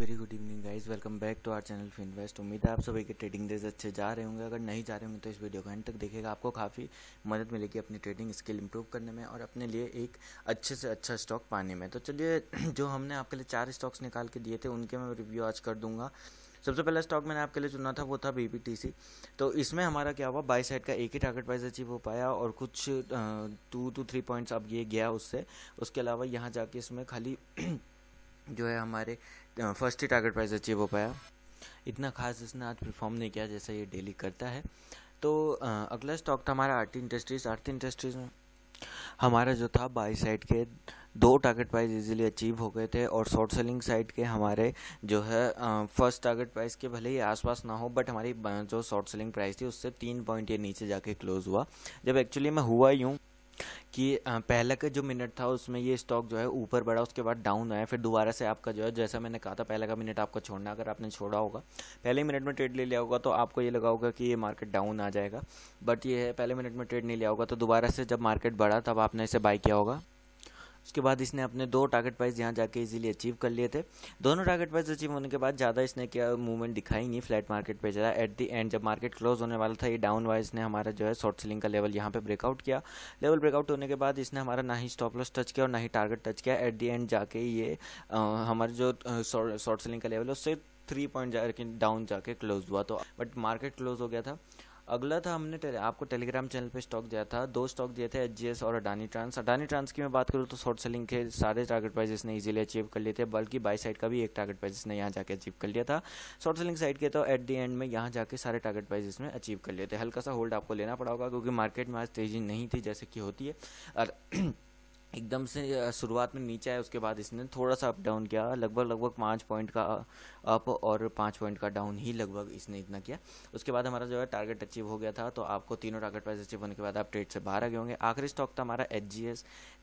very good evening guys welcome back to our channel Finvest उम्मीद है आप सभी के ट्रेडिंग डेज अच्छे जा रहे होंगे अगर नहीं जा रहे होंगे तो इस वीडियो को एंड तक देखेगा आपको काफ़ी मदद मिलेगी अपनी ट्रेडिंग स्किल इंप्रूव करने में और अपने लिए एक अच्छे से अच्छा स्टॉक पाने में तो चलिए जो हमने आपके लिए चार स्टॉक्स निकाल के दिए थे उनके मैं रिव्यू आज कर दूंगा सबसे पहला स्टॉक मैंने आपके लिए चुना था वो था बीपीटीसी तो इसमें हमारा क्या हुआ बाई साइड का एक ही टारगेट प्राइस अचीव हो पाया और कुछ टू टू थ्री पॉइंट्स अब ये गया उससे उसके अलावा यहाँ जाके इसमें खाली जो है हमारे फर्स्ट ही टारगेट प्राइस अचीव हो पाया इतना खास इसने आज परफॉर्म नहीं किया जैसा ये डेली करता है तो अगला स्टॉक था हमारा आरती इंडस्ट्रीज आरती इंडस्ट्रीज में हमारा जो था बाई साइड के दो टारगेट प्राइस इजीली अचीव हो गए थे और शॉर्ट सेलिंग साइड के हमारे जो है फर्स्ट टारगेट प्राइस के भले ही आसपास ना हो बट हमारी जो शॉर्ट सेलिंग प्राइस थी उससे तीन पॉइंट ये नीचे जाके क्लोज हुआ जब एक्चुअली मैं हुआ यूँ कि पहले का जो मिनट था उसमें ये स्टॉक जो है ऊपर बढ़ा उसके बाद डाउन आया फिर दोबारा से आपका जो है जैसा मैंने कहा था पहले का मिनट आपको छोड़ना अगर आपने छोड़ा होगा पहले मिनट में ट्रेड ले लिया होगा तो आपको ये लगा होगा कि ये मार्केट डाउन आ जाएगा बट ये है पहले मिनट में ट्रेड नहीं लिया होगा तो दोबारा से जब मार्केट बढ़ा तब आपने इसे बाई किया होगा उसके बाद इसने अपने दो टारगेट प्राइस यहाँ जाके इजीली अचीव कर लिए थे दोनों टारगेट प्राइस अचीव होने के बाद ज़्यादा इसने क्या मूवमेंट दिखाई नहीं फ्लैट मार्केट पे चला एट दी एंड जब मार्केट क्लोज होने वाला था ये डाउन वाइज ने हमारा जो है शॉर्ट सेलिंग का लेवल यहाँ पे ब्रेकआउट किया लेवल ब्रेकआउट होने के बाद इसने हमारा ना ही स्टॉप लॉस टच किया और ना ही टारगेट टच किया एट दी एंड जाके ये हमारे जो शॉर्ट सेलिंग का लेवल है उससे थ्री पॉइंट डाउन जाके क्लोज हुआ तो बट मार्केट क्लोज हो गया था अगला था हमने टेले, आपको टेलीग्राम चैनल पे स्टॉक दिया था दो स्टॉक दिए थे एच और अडानी ट्रांस अडानी ट्रांस की मैं बात करूँ तो शॉर्ट सेलिंग के सारे टारगेट प्राइजेस ने इजीली अचीव कर लिए थे बल्कि बाई साइड का भी एक टारगेट प्राइजेस ने यहाँ जाके अचीव कर लिया था शॉर्ट सेलिंग साइड के तो एट दी एंड में यहाँ जाके सारे टारगेट प्राइजेस में अचीव कर लिए थे हल्का सा होल्ड आपको लेना पड़ा होगा क्योंकि मार्केट में आज तेजी नहीं थी जैसे कि होती है और एकदम से शुरुआत में नीचे आया उसके बाद इसने थोड़ा सा अप डाउन किया लगभग लगभग पाँच पॉइंट का अप और पाँच पॉइंट का डाउन ही लगभग इसने इतना किया उसके बाद हमारा जो है टारगेट अचीव हो गया था तो आपको तीनों टारगेट प्राइस अचीव होने के बाद आप ट्रेड से बाहर आ गए होंगे आखिरी स्टॉक था हमारा एच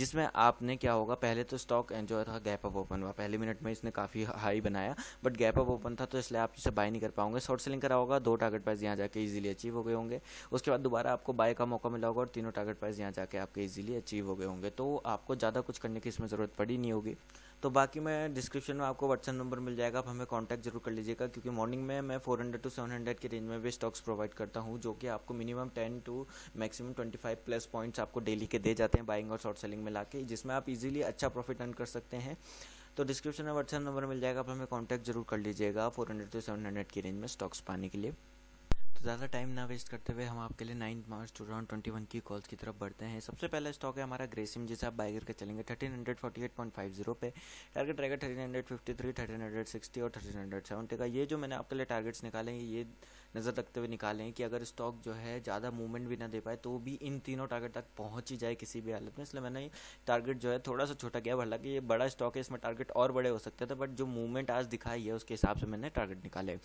जिसमें आपने क्या होगा पहले तो स्टॉक जो था गैप अप ओपन हुआ पहले मिनट में इसने काफ़ी हाई बनाया बट गैप अप ओपन था तो इसलिए आप इसे बाय नहीं कर पाओगे शॉर्ट सेलिंग करा होगा दो टारगेट प्राइस यहाँ जाके ईजिली अचीव हो गए होंगे उसके बाद दोबारा आपको बाय का मौका मिला होगा और तीनों टारगेट प्राइस यहाँ जाके आपके ईजिली अचीव हो गए होंगे तो आप आपको ज़्यादा कुछ करने की इसमें ज़रूरत पड़ी नहीं होगी तो बाकी मैं डिस्क्रिप्शन में आपको व्हाट्सएप नंबर मिल जाएगा आप हमें कॉन्टैक्ट जरूर कर लीजिएगा क्योंकि मॉर्निंग में मैं हंड्रेड टू हंड्रेड के रेंज में भी स्टॉक्स प्रोवाइड करता हूँ जो कि आपको minimum ten to maximum five plus points आपको डेली के दे जाते हैं बाइंग और शॉर्ट सेलिंग में ला जिसमें आप इजीली अच्छा प्रॉफिट अर्न कर सकते हैं तो डिस्क्रिप्शन में व्हाट्सएप नंबर मिल जाएगा आप हमें कॉन्टैक्ट जरूर कर लीजिएगा four hundred to seven hundred की रेंज में स्टॉक्स पाने के लिए तो ज़्यादा टाइम ना वेस्ट करते हुए हम आपके लिए nine March two thousand twenty one की कॉल्स की तरफ बढ़ते हैं सबसे पहला स्टॉक है हमारा ग्रेसिम जिसे आप बाय करके चलेंगे thirteen hundred forty eight point five zero पे टारगेट रहेगा thirteen hundred fifty three thirteen hundred sixty और थर्टीन हंड्रेड सेवेंटी का ये जो मैंने आपके लिए टारगेट्स निकाले हैं ये नज़र रखते हुए निकाले हैं कि अगर स्टॉक जो है ज़्यादा मूवमेंट भी ना दे पाए तो भी इन तीनों टारगेट तक पहुँच ही जाए किसी भी हालत में इसलिए मैंने टारगेट जो है थोड़ा सा छोटा किया हालांकि ये बड़ा स्टॉक है इसमें टारगेट और बड़े हो सकते थे बट जो मूवमेंट आज दिखाई है उसके हिसाब से मैंने टारगेट निकाले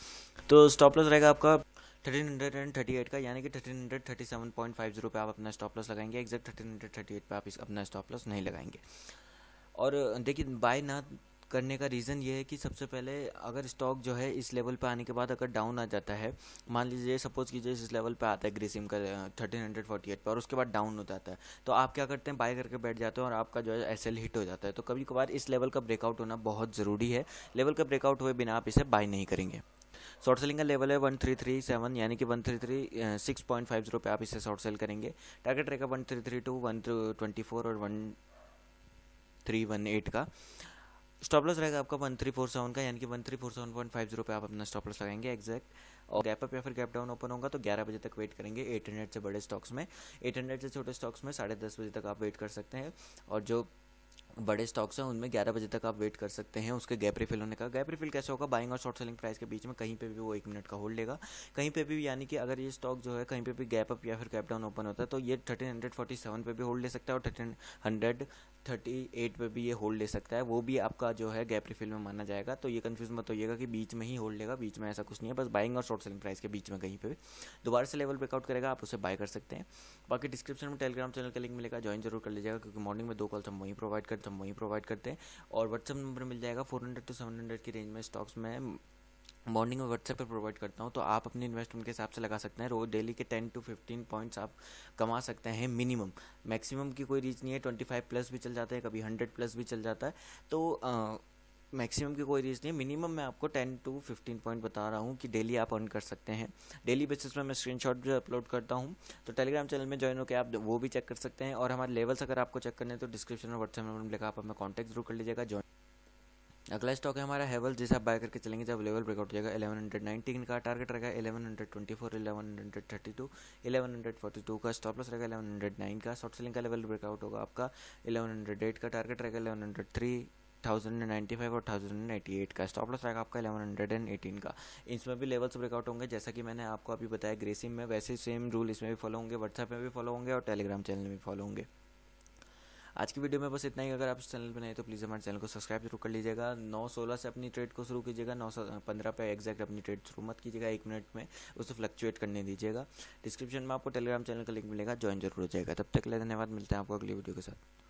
तो स्टॉप लॉस रहेगा आपका thirteen hundred and thirty eight का यानी कि thirteen hundred thirty seven point five zero पे आप अपना स्टॉप लॉस लगाएंगे exact thirteen hundred thirty eight पर आप इस अपना स्टॉप लॉस नहीं लगाएंगे और देखिए बाय ना करने का रीज़न ये है कि सबसे पहले अगर स्टॉक जो है इस लेवल पे आने के बाद अगर डाउन आ जाता है मान लीजिए सपोज़ कीजिए इस लेवल पे आता है ग्रीसिम का थर्टीन हंड्रेड फोर्टी एट पर और उसके बाद डाउन हो जाता है तो आप क्या करते हैं बाय करके बैठ जाते हैं और आपका जो है एस हिट हो जाता है तो कभी कभार इस लेवल का ब्रेकआउट होना बहुत ज़रूरी है लेवल का ब्रेकआउट हुए बिना आप इसे बाय नहीं करेंगे शॉर्ट सेलिंग का लेवल है वन थ्री थ्री सेवन यानी कि one three three six point five zero पे आप इसे शॉर्ट सेल करेंगे टारगेट रहेगा one three three two one twenty four और वन थ्री वन एट का स्टॉप लॉस रहेगा आपका वन थ्री फोर सेवन का यानी कि one three four seven point five zero पे आप अपना स्टॉप लॉस लगाएंगे एक्जैक्ट और गैप अप या फिर गैप डाउन ओपन होगा तो ग्यारह बजे तक वेट करेंगे एट हंड्रेड से बड़े स्टॉक्स में एट हंड्रेड से छोटे स्टॉक्स में साढ़े दस बजे तक आप वेट कर सकते हैं और जो बड़े स्टॉक्स हैं उनमें 11 बजे तक आप वेट कर सकते हैं उसके गैप रिफिल होने का गैप रिफिल कैसे होगा बाइंग और शॉर्ट सेलिंग प्राइस के बीच में कहीं पे भी वो एक मिनट का होल्ड लेगा कहीं पे भी यानी कि अगर ये स्टॉक जो है कहीं पे भी गैप अप या फिर गैप डाउन ओपन होता है तो ये थर्टीन हंड्रेड फोर्टी सेवन पे भी होल्ड ले सकता है और थर्टीन हंड्रेड थर्टी एट पर भी ये होल्ड ले सकता है वो भी आपका जो है गैप रिफिल में माना जाएगा तो ये कन्फ्यूज मत होइएगा कि बीच में ही होल्ड लेगा बीच में ऐसा कुछ नहीं है बस बाइंग और शॉर्ट सेलिंग प्राइस के बीच में कहीं पर भी दोबारा से लेवल ब्रेकआउट करेगा आप उसे बाय कर सकते हैं बाकी डिस्क्रिप्शन में टेलीग्राम चैनल का लिंक मिलेगा ज्वाइन जरूर कर लीजिएगा क्योंकि मॉर्निंग में दो कॉल्स हम वहीं प्रोवाइड करते स्टैंडर्ड तो हम वहीं प्रोवाइड करते हैं और व्हाट्सअप नंबर मिल जाएगा four hundred to seven hundred की रेंज में स्टॉक्स में मॉर्निंग में व्हाट्सएप पर प्रोवाइड करता हूँ तो आप अपने इन्वेस्टमेंट के हिसाब से लगा सकते हैं रोज डेली के टेन टू फिफ्टीन पॉइंट्स आप कमा सकते हैं मिनिमम मैक्सिमम की कोई रीच नहीं है ट्वेंटी फाइव प्लस भी चल जाता है कभी हंड्रेड प्लस भी चल जाता है तो मैक्सिमम की कोई रीज़ नहीं है मिनिमम मैं आपको टेन टू फिफ्टीन पॉइंट बता रहा हूँ कि डेली आप अर्न कर सकते हैं डेली बेसिस पर मैं स्क्रीनशॉट भी अपलोड करता हूँ तो टेलीग्राम चैनल में ज्वाइन होकर आप वो भी चेक कर सकते हैं और हमारे लेवल्स अगर आपको चेक करने तो डिस्क्रिप्शन में व्हाट्सएप नंबर लिखा आप हमें कॉन्टैक्ट जरूर कर लीजिएगा ज्वाइन अगला स्टॉक है हमारा हेवल जिसे आप बाय करके चलेंगे जब लेवल ब्रेकआउट हो जाएगा एलेवन हंड्रेड नाइनटीन का टारगेट रहेगा eleven hundred twenty four eleven hundred thirty two eleven hundred forty two का स्टॉप लॉस रहेगा एलेवन हंड्रेड नाइन का शॉर्ट सेलिंग का लेवल ब्रेकआउट होगा आपका एलेवन हंड्रेड एट का टारगेट रहेगा eleven hundred three thousand ninety five और thousand eighty eight का स्टॉप लॉस रहेगा आपका एलेवन हंड्रेड एंड एटीन का इसमें भी लेवल्स ब्रेकआउट होंगे जैसा कि मैंने आपको अभी बताया ग्रेसिम में वैसे सेम रूल इसमें भी फॉलो होंगे व्हाट्सएप में भी फॉलो होंगे और टेलीग्राम चैनल में भी फॉलो होंगे आज की वीडियो में बस इतना ही अगर आप इस चैनल पर नए तो प्लीज़ हमारे चैनल को सब्सक्राइब जरूर कर लीजिएगा नौ सोलह से अपनी ट्रेड को शुरू कीजिएगा नौ सौ पंद्रह पे एग्जैक्ट अपनी ट्रेड शुरू मत कीजिएगा एक मिनट में उसे फ्लक्चुएट करने दीजिएगा डिस्क्रिप्शन में आपको टेलीग्राम चैनल का लिंक मिलेगा ज्वाइन जरूर हो जाएगा तब तक के लिए धन्यवाद मिलते हैं आपको अगली वीडियो के साथ